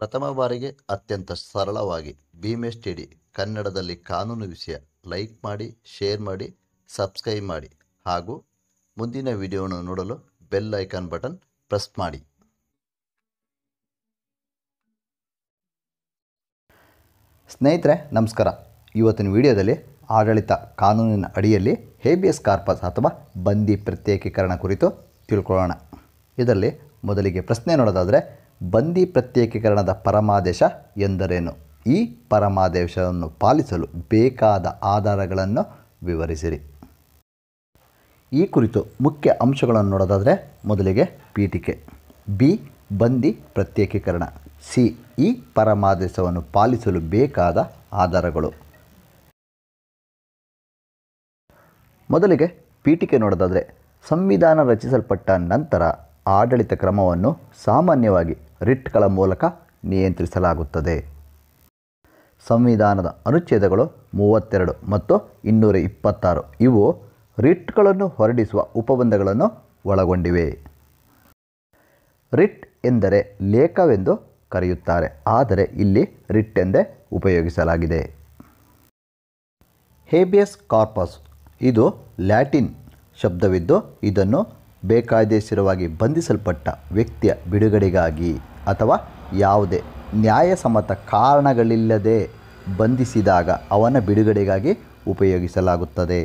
ಪ್ರಥಮ ಬಾರಿಗೆ ಅತ್ಯಂತ ಸರಳವಾಗಿ ಭೀಮೆ ಸ್ಟಡಿ ಕನ್ನಡದಲ್ಲಿ ಕಾನೂನು ವಿಷಯ ಲೈಕ್ ಮಾಡಿ ಶೇರ್ ಮಾಡಿ ಸಬ್ಸ್ಕ್ರೈಬ್ ಮಾಡಿ ಹಾಗೂ ಮುಂದಿನ ವಿಡಿಯೋವನ್ನು ನೋಡಲು ಬೆಲ್ ಐಕಾನ್ ಬಟನ್ ಪ್ರೆಸ್ ಮಾಡಿ ಸ್ನೇಹಿತರೆ ನಮಸ್ಕಾರ ಇವತ್ತಿನ ವಿಡಿಯೋದಲ್ಲಿ ಆಡಳಿತ ಕಾನೂನಿನ ಅಡಿಯಲ್ಲಿ ಹೇಬಿಯಸ್ ಕಾರ್ಪಸ್ ಅಥವಾ ಬಂದಿ ಪ್ರತ್ಯೇಕೀಕರಣ ಕುರಿತು ತಿಳ್ಕೊಳ್ಳೋಣ ಇದರಲ್ಲಿ ಮೊದಲಿಗೆ ಪ್ರಶ್ನೆ ನೋಡೋದಾದರೆ ಬಂದಿ ಪ್ರತ್ಯೇಕೀಕರಣದ ಪರಮಾದೇಶ ಎಂದರೇನು ಈ ಪರಮಾದೇಶವನ್ನು ಪಾಲಿಸಲು ಬೇಕಾದ ಆಧಾರಗಳನ್ನು ವಿವರಿಸಿರಿ ಈ ಕುರಿತು ಮುಖ್ಯ ಅಂಶಗಳನ್ನು ನೋಡೋದಾದರೆ ಮೊದಲಿಗೆ ಪೀಠಿಕೆ ಬಿ ಬಂದಿ ಪ್ರತ್ಯೇಕೀಕರಣ ಸಿ ಈ ಪರಮಾದೇಶವನ್ನು ಪಾಲಿಸಲು ಬೇಕಾದ ಆಧಾರಗಳು ಮೊದಲಿಗೆ ಪೀಠಿಕೆ ನೋಡೋದಾದರೆ ಸಂವಿಧಾನ ರಚಿಸಲ್ಪಟ್ಟ ನಂತರ ಆಡಳಿತ ಕ್ರಮವನ್ನು ಸಾಮಾನ್ಯವಾಗಿ ರಿಟ್ಗಳ ಮೂಲಕ ನಿಯಂತ್ರಿಸಲಾಗುತ್ತದೆ ಸಂವಿಧಾನದ ಅನುಚ್ಛೇದಗಳು ಮೂವತ್ತೆರಡು ಮತ್ತು ಇನ್ನೂರ ಇಪ್ಪತ್ತಾರು ಇವು ರಿಟ್ಗಳನ್ನು ಹೊರಡಿಸುವ ಉಪಬಂಧಗಳನ್ನು ಒಳಗೊಂಡಿವೆ ರಿಟ್ ಎಂದರೆ ಲೇಖವೆಂದು ಕರೆಯುತ್ತಾರೆ ಆದರೆ ಇಲ್ಲಿ ರಿಟ್ ಎಂದೇ ಉಪಯೋಗಿಸಲಾಗಿದೆ ಹೇಬಿಯಸ್ ಕಾರ್ಪಸ್ ಇದು ಲ್ಯಾಟಿನ್ ಶಬ್ದವಿದ್ದು ಇದನ್ನು ಬಂಧಿಸಲ್ಪಟ್ಟ ವ್ಯಕ್ತಿಯ ಬಿಡುಗಡೆಗಾಗಿ ಅಥವಾ ಯಾವುದೇ ನ್ಯಾಯಸಮ್ಮತ ಕಾರಣಗಳಿಲ್ಲದೆ ಬಂಧಿಸಿದಾಗ ಅವನ ಬಿಡುಗಡೆಗಾಗಿ ಉಪಯೋಗಿಸಲಾಗುತ್ತದೆ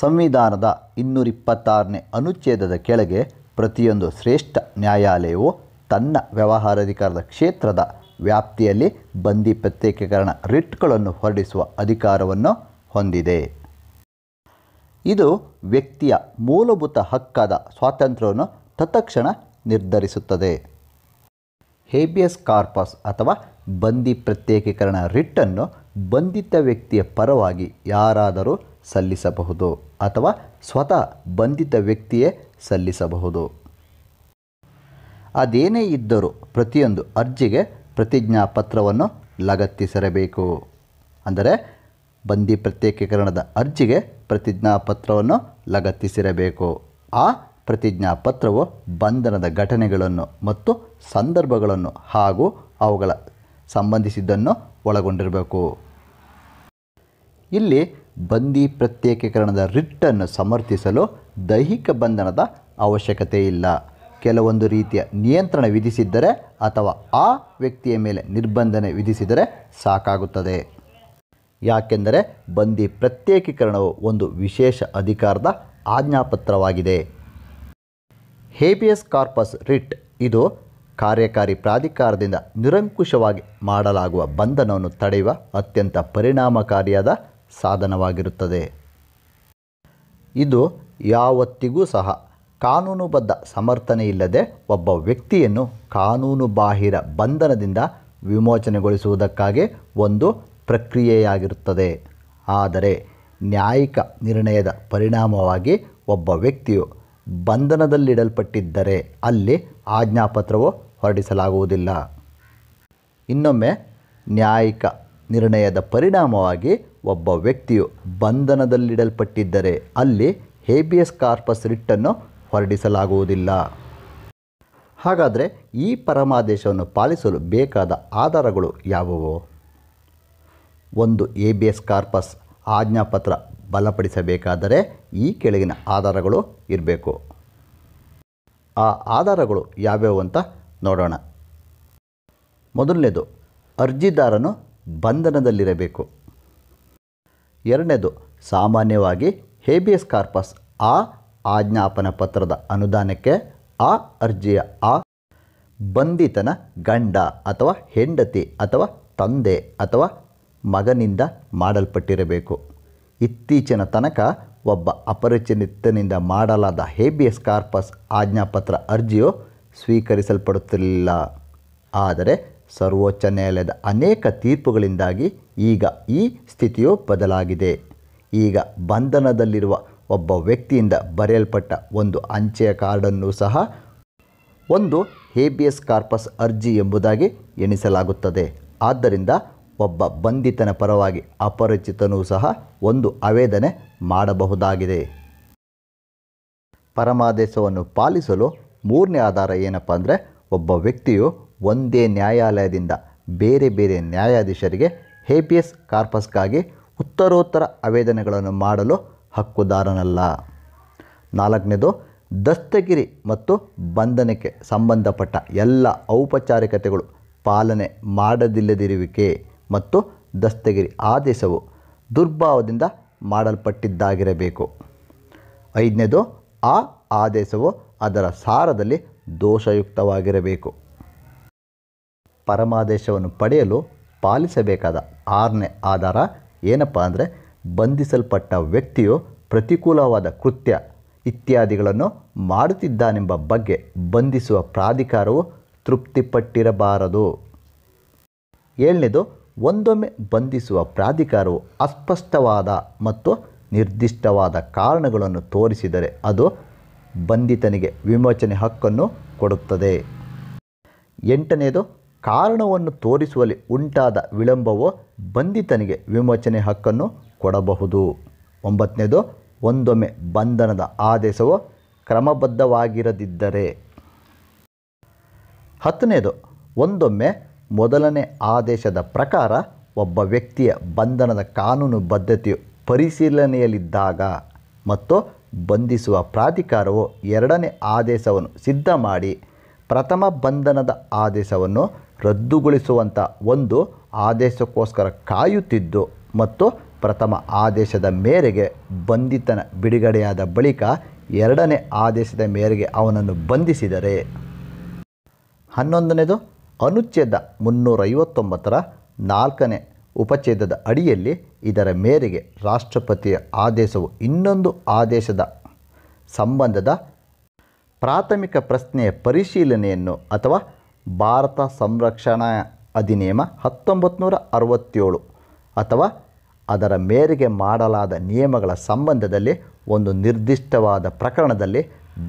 ಸಂವಿಧಾನದ ಇನ್ನೂರಿಪ್ಪತ್ತಾರನೇ ಅನುಚ್ಛೇದದ ಕೆಳಗೆ ಪ್ರತಿಯೊಂದು ಶ್ರೇಷ್ಠ ನ್ಯಾಯಾಲಯವು ತನ್ನ ವ್ಯವಹಾರಾಧಿಕಾರದ ಕ್ಷೇತ್ರದ ವ್ಯಾಪ್ತಿಯಲ್ಲಿ ಬಂದಿ ಪ್ರತ್ಯೇಕೀಕರಣ ರಿಟ್ಗಳನ್ನು ಹೊರಡಿಸುವ ಅಧಿಕಾರವನ್ನು ಹೊಂದಿದೆ ಇದು ವ್ಯಕ್ತಿಯ ಮೂಲಭೂತ ಹಕ್ಕಾದ ಸ್ವಾತಂತ್ರ್ಯವನ್ನು ತತ್ಕ್ಷಣ ನಿರ್ಧರಿಸುತ್ತದೆ ಹೇಬಿಯಸ್ ಕಾರ್ಪಸ್ ಅಥವಾ ಬಂದಿ ಪ್ರತ್ಯೇಕೀಕರಣ ರಿಟ್ಟನ್ನು ಬಂಧಿತ ವ್ಯಕ್ತಿಯ ಪರವಾಗಿ ಯಾರಾದರೂ ಸಲ್ಲಿಸಬಹುದು ಅಥವಾ ಸ್ವತಃ ಬಂಧಿತ ವ್ಯಕ್ತಿಯೇ ಸಲ್ಲಿಸಬಹುದು ಅದೇನೇ ಇದ್ದರೂ ಪ್ರತಿಯೊಂದು ಅರ್ಜಿಗೆ ಪ್ರತಿಜ್ಞಾಪತ್ರವನ್ನು ಲಗತ್ತಿಸಿರಬೇಕು ಅಂದರೆ ಬಂದಿ ಪ್ರತ್ಯೇಕೀಕರಣದ ಅರ್ಜಿಗೆ ಪ್ರತಿಜ್ಞಾಪತ್ರವನ್ನು ಲಗತ್ತಿಸಿರಬೇಕು ಆ ಪ್ರತಿಜ್ಞಾಪತ್ರವು ಬಂಧನದ ಘಟನೆಗಳನ್ನು ಮತ್ತು ಸಂದರ್ಭಗಳನ್ನು ಹಾಗೂ ಅವುಗಳ ಸಂಬಂಧಿಸಿದ್ದನ್ನು ಒಳಗೊಂಡಿರಬೇಕು ಇಲ್ಲಿ ಬಂದಿ ಪ್ರತ್ಯೇಕೀಕರಣದ ರಿಟ್ಟನ್ನು ಸಮರ್ಥಿಸಲು ದೈಹಿಕ ಬಂಧನದ ಅವಶ್ಯಕತೆ ಇಲ್ಲ ಕೆಲವೊಂದು ರೀತಿಯ ನಿಯಂತ್ರಣ ವಿಧಿಸಿದ್ದರೆ ಅಥವಾ ಆ ವ್ಯಕ್ತಿಯ ಮೇಲೆ ನಿರ್ಬಂಧನೆ ವಿಧಿಸಿದರೆ ಸಾಕಾಗುತ್ತದೆ ಯಾಕೆಂದರೆ ಬಂದಿ ಪ್ರತ್ಯೇಕೀಕರಣವು ಒಂದು ವಿಶೇಷ ಅಧಿಕಾರದ ಆಜ್ಞಾಪತ್ರವಾಗಿದೆ ಹೇಬಿಯಸ್ ಕಾರ್ಪಸ್ ರಿಟ್ ಇದು ಕಾರ್ಯಕಾರಿ ಪ್ರಾಧಿಕಾರದಿಂದ ನಿರಂಕುಶವಾಗಿ ಮಾಡಲಾಗುವ ಬಂಧನವನ್ನು ತಡೆಯುವ ಅತ್ಯಂತ ಪರಿಣಾಮಕಾರಿಯಾದ ಸಾಧನವಾಗಿರುತ್ತದೆ ಇದು ಯಾವತ್ತಿಗೂ ಸಹ ಕಾನೂನುಬದ್ಧ ಸಮರ್ಥನೆಯಿಲ್ಲದೆ ಒಬ್ಬ ವ್ಯಕ್ತಿಯನ್ನು ಕಾನೂನುಬಾಹಿರ ಬಂಧನದಿಂದ ವಿಮೋಚನೆಗೊಳಿಸುವುದಕ್ಕಾಗಿ ಒಂದು ಪ್ರಕ್ರಿಯೆಯಾಗಿರುತ್ತದೆ ಆದರೆ ನ್ಯಾಯಿಕ ನಿರ್ಣಯದ ಪರಿಣಾಮವಾಗಿ ಒಬ್ಬ ವ್ಯಕ್ತಿಯು ಬಂಧನದಲ್ಲಿಡಲ್ಪಟ್ಟಿದ್ದರೆ ಅಲ್ಲಿ ಆಜ್ಞಾಪತ್ರವು ಹೊರಡಿಸಲಾಗುವುದಿಲ್ಲ ಇನ್ನೊಮ್ಮೆ ನ್ಯಾಯಿಕ ನಿರ್ಣಯದ ಪರಿಣಾಮವಾಗಿ ಒಬ್ಬ ವ್ಯಕ್ತಿಯು ಬಂಧನದಲ್ಲಿಡಲ್ಪಟ್ಟಿದ್ದರೆ ಅಲ್ಲಿ ಹೇಬಿಯಸ್ ಕಾರ್ಪಸ್ ರಿಟ್ಟನ್ನು ಹೊರಡಿಸಲಾಗುವುದಿಲ್ಲ ಹಾಗಾದರೆ ಈ ಪರಮಾದೇಶವನ್ನು ಪಾಲಿಸಲು ಬೇಕಾದ ಆಧಾರಗಳು ಯಾವುವು ಒಂದು ಬಿ ಎಸ್ ಕಾರ್ಪಸ್ ಆಜ್ಞಾಪತ್ರ ಬಲಪಡಿಸಬೇಕಾದರೆ ಈ ಕೆಳಗಿನ ಆಧಾರಗಳು ಇರಬೇಕು ಆ ಆಧಾರಗಳು ಯಾವ್ಯಾವು ಅಂತ ನೋಡೋಣ ಮೊದಲನೇದು ಅರ್ಜಿದಾರನು ಬಂಧನದಲ್ಲಿರಬೇಕು ಎರಡನೇದು ಸಾಮಾನ್ಯವಾಗಿ ಎಸ್ ಕಾರ್ಪಸ್ ಆ ಆಜ್ಞಾಪನ ಪತ್ರದ ಅನುದಾನಕ್ಕೆ ಆ ಅರ್ಜಿಯ ಆ ಬಂಧಿತನ ಗಂಡ ಅಥವಾ ಹೆಂಡತಿ ಅಥವಾ ತಂದೆ ಅಥವಾ ಮಗನಿಂದ ಮಾಡಲ್ಪಟ್ಟಿರಬೇಕು ಇತ್ತೀಚಿನ ತನಕ ಒಬ್ಬ ಅಪರಿಚಿತನಿಂದ ಮಾಡಲಾದ ಹೇಬಿಯಸ್ ಕಾರ್ಪಸ್ ಆಜ್ಞಾಪತ್ರ ಅರ್ಜಿಯು ಸ್ವೀಕರಿಸಲ್ಪಡುತ್ತಿರಲಿಲ್ಲ ಆದರೆ ಸರ್ವೋಚ್ಚ ನ್ಯಾಯಾಲಯದ ಅನೇಕ ತೀರ್ಪುಗಳಿಂದಾಗಿ ಈಗ ಈ ಸ್ಥಿತಿಯು ಬದಲಾಗಿದೆ ಈಗ ಬಂಧನದಲ್ಲಿರುವ ಒಬ್ಬ ವ್ಯಕ್ತಿಯಿಂದ ಬರೆಯಲ್ಪಟ್ಟ ಒಂದು ಅಂಚೆಯ ಕಾರ್ಡನ್ನು ಸಹ ಒಂದು ಹೇಬಿಯಸ್ ಕಾರ್ಪಸ್ ಅರ್ಜಿ ಎಂಬುದಾಗಿ ಎಣಿಸಲಾಗುತ್ತದೆ ಆದ್ದರಿಂದ ಒಬ್ಬ ಬಂಧಿತನ ಪರವಾಗಿ ಅಪರಿಚಿತನೂ ಸಹ ಒಂದು ಆವೇದನೆ ಮಾಡಬಹುದಾಗಿದೆ ಪರಮಾದೇಶವನ್ನು ಪಾಲಿಸಲು ಮೂರನೇ ಆಧಾರ ಏನಪ್ಪ ಅಂದರೆ ಒಬ್ಬ ವ್ಯಕ್ತಿಯು ಒಂದೇ ನ್ಯಾಯಾಲಯದಿಂದ ಬೇರೆ ಬೇರೆ ನ್ಯಾಯಾಧೀಶರಿಗೆ ಹೇಪಿಯಸ್ ಕಾರ್ಪಸ್ಗಾಗಿ ಉತ್ತರೋತ್ತರ ಆವೇದನೆಗಳನ್ನು ಮಾಡಲು ಹಕ್ಕುದಾರನಲ್ಲ ನಾಲ್ಕನೇದು ದಸ್ತಗಿರಿ ಮತ್ತು ಬಂಧನಕ್ಕೆ ಸಂಬಂಧಪಟ್ಟ ಎಲ್ಲ ಔಪಚಾರಿಕತೆಗಳು ಪಾಲನೆ ಮಾಡದಿಲ್ಲದಿರುವಿಕೆ ಮತ್ತು ದಸ್ತಗಿರಿ ಆದೇಶವು ದುರ್ಭಾವದಿಂದ ಮಾಡಲ್ಪಟ್ಟಿದ್ದಾಗಿರಬೇಕು ಐದನೇದು ಆ ಆದೇಶವು ಅದರ ಸಾರದಲ್ಲಿ ದೋಷಯುಕ್ತವಾಗಿರಬೇಕು ಪರಮಾದೇಶವನ್ನು ಪಡೆಯಲು ಪಾಲಿಸಬೇಕಾದ ಆರನೇ ಆಧಾರ ಏನಪ್ಪ ಅಂದರೆ ಬಂಧಿಸಲ್ಪಟ್ಟ ವ್ಯಕ್ತಿಯು ಪ್ರತಿಕೂಲವಾದ ಕೃತ್ಯ ಇತ್ಯಾದಿಗಳನ್ನು ಮಾಡುತ್ತಿದ್ದಾನೆಂಬ ಬಗ್ಗೆ ಬಂಧಿಸುವ ಪ್ರಾಧಿಕಾರವು ತೃಪ್ತಿಪಟ್ಟಿರಬಾರದು ಏಳನೇದು ಒಂದೊಮ್ಮೆ ಬಂಧಿಸುವ ಪ್ರಾಧಿಕಾರವು ಅಸ್ಪಷ್ಟವಾದ ಮತ್ತು ನಿರ್ದಿಷ್ಟವಾದ ಕಾರಣಗಳನ್ನು ತೋರಿಸಿದರೆ ಅದು ಬಂಧಿತನಿಗೆ ವಿಮೋಚನೆ ಹಕ್ಕನ್ನು ಕೊಡುತ್ತದೆ ಎಂಟನೆಯದು ಕಾರಣವನ್ನು ತೋರಿಸುವಲ್ಲಿ ಉಂಟಾದ ವಿಳಂಬವು ಬಂಧಿತನಿಗೆ ವಿಮೋಚನೆ ಹಕ್ಕನ್ನು ಕೊಡಬಹುದು ಒಂಬತ್ತನೇದು ಒಂದೊಮ್ಮೆ ಬಂಧನದ ಆದೇಶವು ಕ್ರಮಬದ್ಧವಾಗಿರದಿದ್ದರೆ ಹತ್ತನೇದು ಒಂದೊಮ್ಮೆ ಮೊದಲನೇ ಆದೇಶದ ಪ್ರಕಾರ ಒಬ್ಬ ವ್ಯಕ್ತಿಯ ಬಂಧನದ ಕಾನೂನು ಬದ್ಧತೆಯು ಪರಿಶೀಲನೆಯಲ್ಲಿದ್ದಾಗ ಮತ್ತು ಬಂಧಿಸುವ ಪ್ರಾಧಿಕಾರವು ಎರಡನೇ ಆದೇಶವನ್ನು ಸಿದ್ಧ ಮಾಡಿ ಪ್ರಥಮ ಬಂಧನದ ಆದೇಶವನ್ನು ರದ್ದುಗೊಳಿಸುವಂಥ ಒಂದು ಆದೇಶಕ್ಕೋಸ್ಕರ ಕಾಯುತ್ತಿದ್ದು ಮತ್ತು ಪ್ರಥಮ ಆದೇಶದ ಮೇರೆಗೆ ಬಂಧಿತನ ಬಿಡುಗಡೆಯಾದ ಬಳಿಕ ಎರಡನೇ ಆದೇಶದ ಮೇರೆಗೆ ಅವನನ್ನು ಬಂಧಿಸಿದರೆ ಹನ್ನೊಂದನೇದು ಅನುಚ್ಛೇದ ಮುನ್ನೂರೈವತ್ತೊಂಬತ್ತರ ನಾಲ್ಕನೇ ಉಪಛೇದದ ಅಡಿಯಲ್ಲಿ ಇದರ ಮೇರೆಗೆ ರಾಷ್ಟ್ರಪತಿಯ ಆದೇಶವು ಇನ್ನೊಂದು ಆದೇಶದ ಸಂಬಂಧದ ಪ್ರಾಥಮಿಕ ಪ್ರಶ್ನೆಯ ಪರಿಶೀಲನೆಯನ್ನು ಅಥವಾ ಭಾರತ ಸಂರಕ್ಷಣಾ ಅಧಿನಿಯಮ ಹತ್ತೊಂಬತ್ತು ನೂರ ಅರವತ್ತೇಳು ಅಥವಾ ಅದರ ಮೇರೆಗೆ ಮಾಡಲಾದ ನಿಯಮಗಳ ಸಂಬಂಧದಲ್ಲಿ ಒಂದು ನಿರ್ದಿಷ್ಟವಾದ ಪ್ರಕರಣದಲ್ಲಿ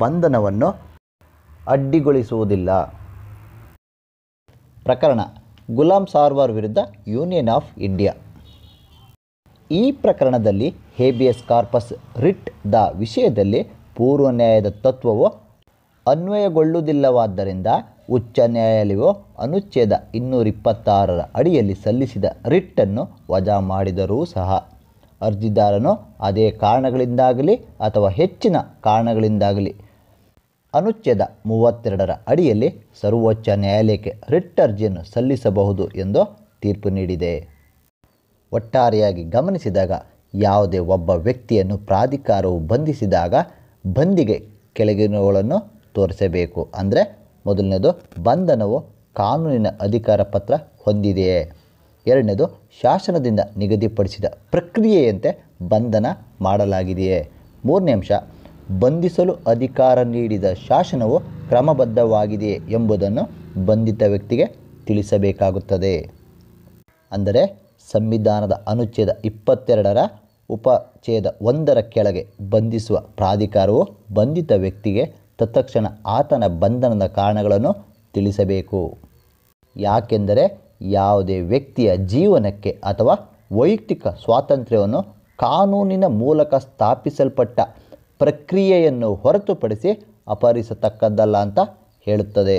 ಬಂಧನವನ್ನು ಅಡ್ಡಿಗೊಳಿಸುವುದಿಲ್ಲ ಪ್ರಕರಣ ಗುಲಾಂ ಸಾರ್ವಾರ್ ವಿರುದ್ಧ ಯೂನಿಯನ್ ಆಫ್ ಇಂಡಿಯಾ ಈ ಪ್ರಕರಣದಲ್ಲಿ ಹೇಬಿಯಸ್ ಕಾರ್ಪಸ್ ರಿಟ್ ದ ವಿಷಯದಲ್ಲಿ ಪೂರ್ವ ನ್ಯಾಯದ ತತ್ವವು ಅನ್ವಯಗೊಳ್ಳುವುದಿಲ್ಲವಾದ್ದರಿಂದ ಉಚ್ಚ ನ್ಯಾಯಾಲಯವು ಅನುಚ್ಛೇದ ಇನ್ನೂರಿಪ್ಪತ್ತಾರರ ಅಡಿಯಲ್ಲಿ ಸಲ್ಲಿಸಿದ ರಿಟ್ಟನ್ನು ವಜಾ ಮಾಡಿದರೂ ಸಹ ಅರ್ಜಿದಾರನು ಅದೇ ಕಾರಣಗಳಿಂದಾಗಲಿ ಅಥವಾ ಹೆಚ್ಚಿನ ಕಾರಣಗಳಿಂದಾಗಲಿ ಅನುಚ್ಛೇದ ಮೂವತ್ತೆರಡರ ಅಡಿಯಲ್ಲಿ ಸರ್ವೋಚ್ಚ ನ್ಯಾಯಾಲಯಕ್ಕೆ ರಿಟ್ ಅರ್ಜಿಯನ್ನು ಸಲ್ಲಿಸಬಹುದು ಎಂದು ತೀರ್ಪು ನೀಡಿದೆ ಒಟ್ಟಾರೆಯಾಗಿ ಗಮನಿಸಿದಾಗ ಯಾವುದೇ ಒಬ್ಬ ವ್ಯಕ್ತಿಯನ್ನು ಪ್ರಾಧಿಕಾರವು ಬಂಧಿಸಿದಾಗ ಬಂದಿಗೆ ಕೆಳಗಿನವುಗಳನ್ನು ತೋರಿಸಬೇಕು ಅಂದರೆ ಮೊದಲನೇದು ಬಂಧನವು ಕಾನೂನಿನ ಅಧಿಕಾರ ಪತ್ರ ಹೊಂದಿದೆಯೇ ಎರಡನೇದು ಶಾಸನದಿಂದ ನಿಗದಿಪಡಿಸಿದ ಪ್ರಕ್ರಿಯೆಯಂತೆ ಬಂಧನ ಮಾಡಲಾಗಿದೆಯೇ ಮೂರನೇ ಅಂಶ ಬಂಧಿಸಲು ಅಧಿಕಾರ ನೀಡಿದ ಶಾಸನವು ಕ್ರಮಬದ್ಧವಾಗಿದೆಯೇ ಎಂಬುದನ್ನು ಬಂಧಿತ ವ್ಯಕ್ತಿಗೆ ತಿಳಿಸಬೇಕಾಗುತ್ತದೆ ಅಂದರೆ ಸಂವಿಧಾನದ ಅನುಚ್ಛೇದ ಇಪ್ಪತ್ತೆರಡರ ಉಪಛೇದ ಒಂದರ ಕೆಳಗೆ ಬಂಧಿಸುವ ಪ್ರಾಧಿಕಾರವು ಬಂಧಿತ ವ್ಯಕ್ತಿಗೆ ತತ್ಕ್ಷಣ ಆತನ ಬಂಧನದ ಕಾರಣಗಳನ್ನು ತಿಳಿಸಬೇಕು ಯಾಕೆಂದರೆ ಯಾವುದೇ ವ್ಯಕ್ತಿಯ ಜೀವನಕ್ಕೆ ಅಥವಾ ವೈಯಕ್ತಿಕ ಸ್ವಾತಂತ್ರ್ಯವನ್ನು ಕಾನೂನಿನ ಮೂಲಕ ಸ್ಥಾಪಿಸಲ್ಪಟ್ಟ ಪ್ರಕ್ರಿಯೆಯನ್ನು ಹೊರತುಪಡಿಸಿ ಅಪಹರಿಸತಕ್ಕದ್ದಲ್ಲ ಅಂತ ಹೇಳುತ್ತದೆ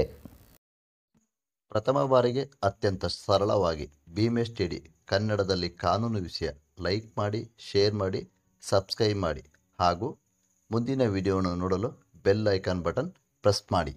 ಪ್ರಥಮ ಬಾರಿಗೆ ಅತ್ಯಂತ ಸರಳವಾಗಿ ಭೀಮೆ ಸ್ಟಡಿ ಕನ್ನಡದಲ್ಲಿ ಕಾನೂನು ವಿಷಯ ಲೈಕ್ ಮಾಡಿ ಶೇರ್ ಮಾಡಿ ಸಬ್ಸ್ಕ್ರೈಬ್ ಮಾಡಿ ಹಾಗೂ ಮುಂದಿನ ವಿಡಿಯೋವನ್ನು ನೋಡಲು ಬೆಲ್ ಐಕಾನ್ ಬಟನ್ ಪ್ರೆಸ್ ಮಾಡಿ